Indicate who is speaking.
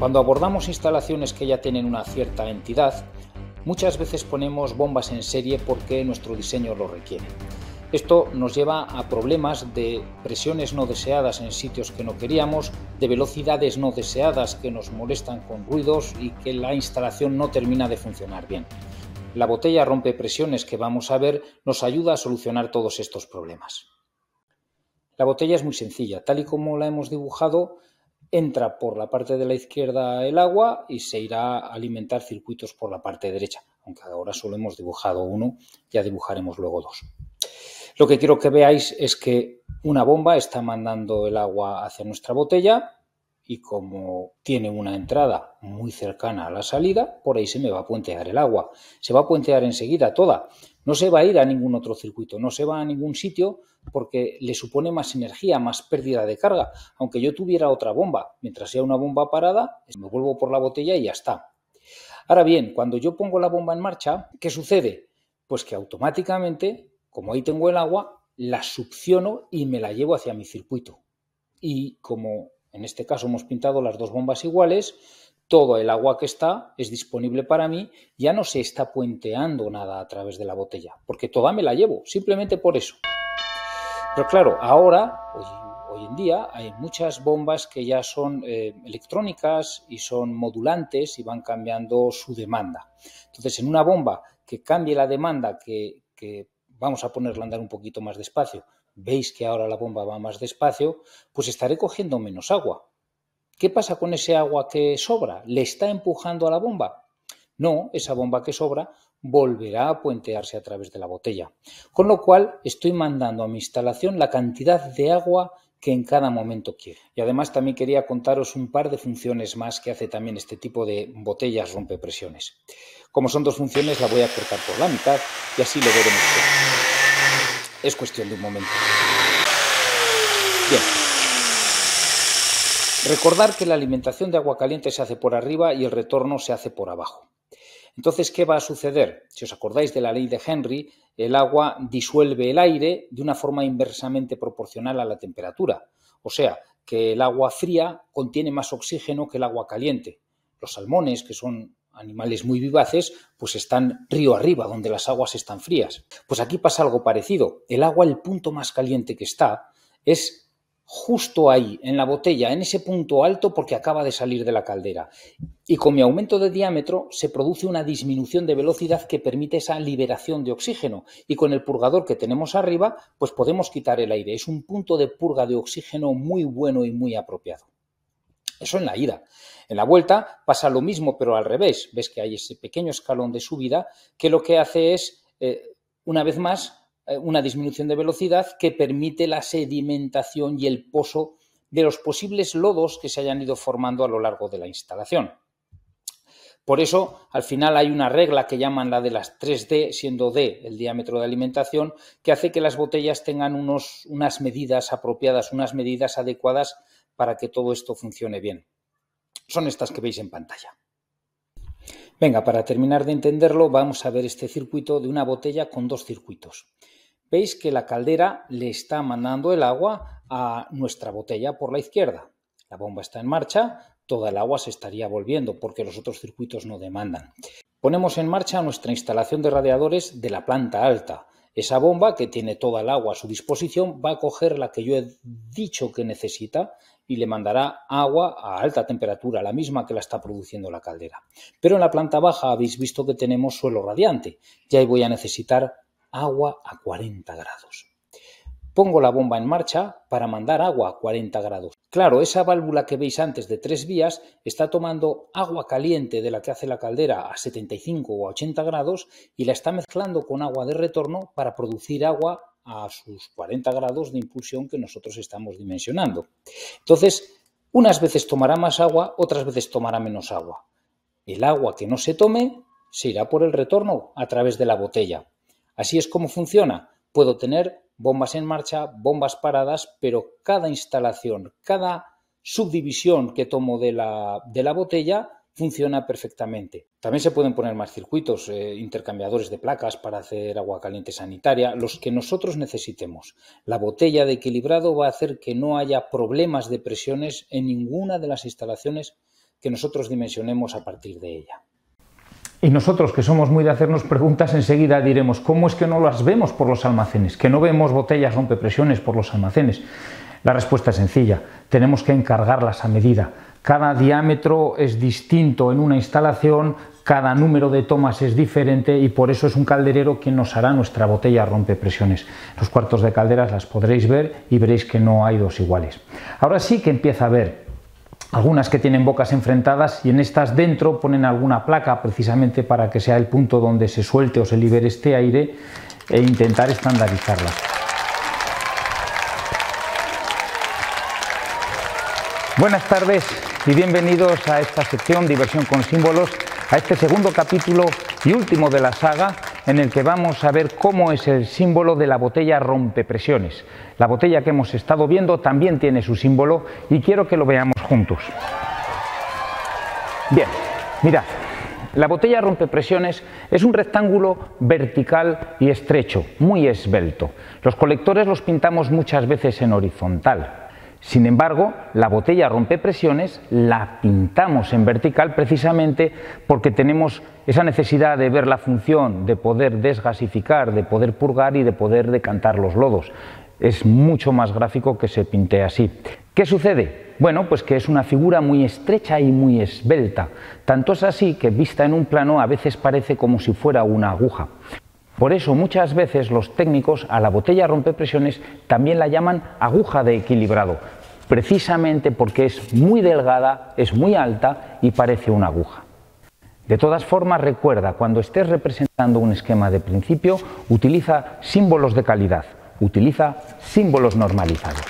Speaker 1: Cuando abordamos instalaciones que ya tienen una cierta entidad, muchas veces ponemos bombas en serie porque nuestro diseño lo requiere. Esto nos lleva a problemas de presiones no deseadas en sitios que no queríamos, de velocidades no deseadas que nos molestan con ruidos y que la instalación no termina de funcionar bien. La botella rompe presiones que vamos a ver nos ayuda a solucionar todos estos problemas. La botella es muy sencilla, tal y como la hemos dibujado, entra por la parte de la izquierda el agua y se irá a alimentar circuitos por la parte derecha, aunque ahora solo hemos dibujado uno, ya dibujaremos luego dos. Lo que quiero que veáis es que una bomba está mandando el agua hacia nuestra botella y como tiene una entrada muy cercana a la salida, por ahí se me va a puentear el agua. Se va a puentear enseguida toda, no se va a ir a ningún otro circuito, no se va a ningún sitio porque le supone más energía, más pérdida de carga. Aunque yo tuviera otra bomba, mientras sea una bomba parada, me vuelvo por la botella y ya está. Ahora bien, cuando yo pongo la bomba en marcha, ¿qué sucede? Pues que automáticamente, como ahí tengo el agua, la succiono y me la llevo hacia mi circuito. Y como en este caso hemos pintado las dos bombas iguales, todo el agua que está es disponible para mí, ya no se está puenteando nada a través de la botella, porque toda me la llevo, simplemente por eso. Pero claro, ahora, hoy, en día, hay muchas bombas que ya son eh, electrónicas y son modulantes y van cambiando su demanda. Entonces, en una bomba que cambie la demanda, que, que vamos a ponerla a andar un poquito más despacio, veis que ahora la bomba va más despacio, pues estaré cogiendo menos agua. ¿Qué pasa con ese agua que sobra? ¿Le está empujando a la bomba? No, esa bomba que sobra volverá a puentearse a través de la botella. Con lo cual, estoy mandando a mi instalación la cantidad de agua que en cada momento quiere. Y además también quería contaros un par de funciones más que hace también este tipo de botellas rompepresiones. Como son dos funciones, la voy a cortar por la mitad y así lo veremos. Es cuestión de un momento. Bien. Recordar que la alimentación de agua caliente se hace por arriba y el retorno se hace por abajo. Entonces, ¿qué va a suceder? Si os acordáis de la ley de Henry, el agua disuelve el aire de una forma inversamente proporcional a la temperatura. O sea, que el agua fría contiene más oxígeno que el agua caliente. Los salmones, que son animales muy vivaces, pues están río arriba, donde las aguas están frías. Pues aquí pasa algo parecido. El agua, el punto más caliente que está, es justo ahí, en la botella, en ese punto alto porque acaba de salir de la caldera. Y con mi aumento de diámetro se produce una disminución de velocidad que permite esa liberación de oxígeno. Y con el purgador que tenemos arriba, pues podemos quitar el aire. Es un punto de purga de oxígeno muy bueno y muy apropiado. Eso en la ida. En la vuelta pasa lo mismo, pero al revés. Ves que hay ese pequeño escalón de subida que lo que hace es, eh, una vez más, eh, una disminución de velocidad que permite la sedimentación y el pozo de los posibles lodos que se hayan ido formando a lo largo de la instalación. Por eso, al final hay una regla que llaman la de las 3D, siendo D el diámetro de alimentación, que hace que las botellas tengan unas medidas apropiadas, unas medidas adecuadas para que todo esto funcione bien. Son estas que veis en pantalla. Venga, para terminar de entenderlo, vamos a ver este circuito de una botella con dos circuitos veis que la caldera le está mandando el agua a nuestra botella por la izquierda. La bomba está en marcha, toda el agua se estaría volviendo porque los otros circuitos no demandan. Ponemos en marcha nuestra instalación de radiadores de la planta alta. Esa bomba que tiene toda el agua a su disposición va a coger la que yo he dicho que necesita y le mandará agua a alta temperatura, la misma que la está produciendo la caldera. Pero en la planta baja habéis visto que tenemos suelo radiante y ahí voy a necesitar agua a 40 grados. Pongo la bomba en marcha para mandar agua a 40 grados. Claro, esa válvula que veis antes de tres vías está tomando agua caliente de la que hace la caldera a 75 o a 80 grados y la está mezclando con agua de retorno para producir agua a sus 40 grados de impulsión que nosotros estamos dimensionando. Entonces, unas veces tomará más agua, otras veces tomará menos agua. El agua que no se tome se irá por el retorno a través de la botella. Así es como funciona. Puedo tener bombas en marcha, bombas paradas, pero cada instalación, cada subdivisión que tomo de la, botella funciona perfectamente. También se pueden poner más circuitos, eh, intercambiadores de placas para hacer agua caliente sanitaria, los que nosotros necesitemos. La botella de equilibrado va a hacer que no haya problemas de presiones en ninguna de las instalaciones que nosotros dimensionemos a partir de ella. Y nosotros que somos muy de hacernos preguntas, enseguida diremos, ¿cómo es que no las vemos por los almacenes? Que no vemos botellas rompepresiones por los almacenes. La respuesta es sencilla, tenemos que encargarlas a medida. Cada diámetro es distinto en una instalación, cada número de tomas es diferente y por eso es un calderero quien nos hará nuestra botella rompepresiones. Los cuartos de calderas las podréis ver y veréis que no hay dos iguales. Ahora sí que empieza a ver algunas que tienen bocas enfrentadas y en estas dentro ponen alguna placa precisamente para que sea el punto donde se suelte o se libere este aire e intentar estandarizarla. Buenas tardes y bienvenidos a esta sección Diversión con símbolos, a este segundo capítulo y último de la saga en el que vamos a ver cómo es el símbolo de la botella rompepresiones. La botella que hemos estado viendo también tiene su símbolo y quiero que lo veamos juntos. Bien, mirad, la botella rompepresiones es un rectángulo vertical y estrecho, muy esbelto. Los colectores los pintamos muchas veces en horizontal, sin embargo, la botella rompe presiones, la pintamos en vertical precisamente porque tenemos esa necesidad de ver la función, de poder desgasificar, de poder purgar y de poder decantar los lodos. Es mucho más gráfico que se pinte así. ¿Qué sucede? Bueno, pues que es una figura muy estrecha y muy esbelta. Tanto es así que vista en un plano a veces parece como si fuera una aguja. Por eso muchas veces los técnicos a la botella rompepresiones también la llaman aguja de equilibrado, precisamente porque es muy delgada, es muy alta y parece una aguja. De todas formas, recuerda, cuando estés representando un esquema de principio, utiliza símbolos de calidad, utiliza símbolos normalizados.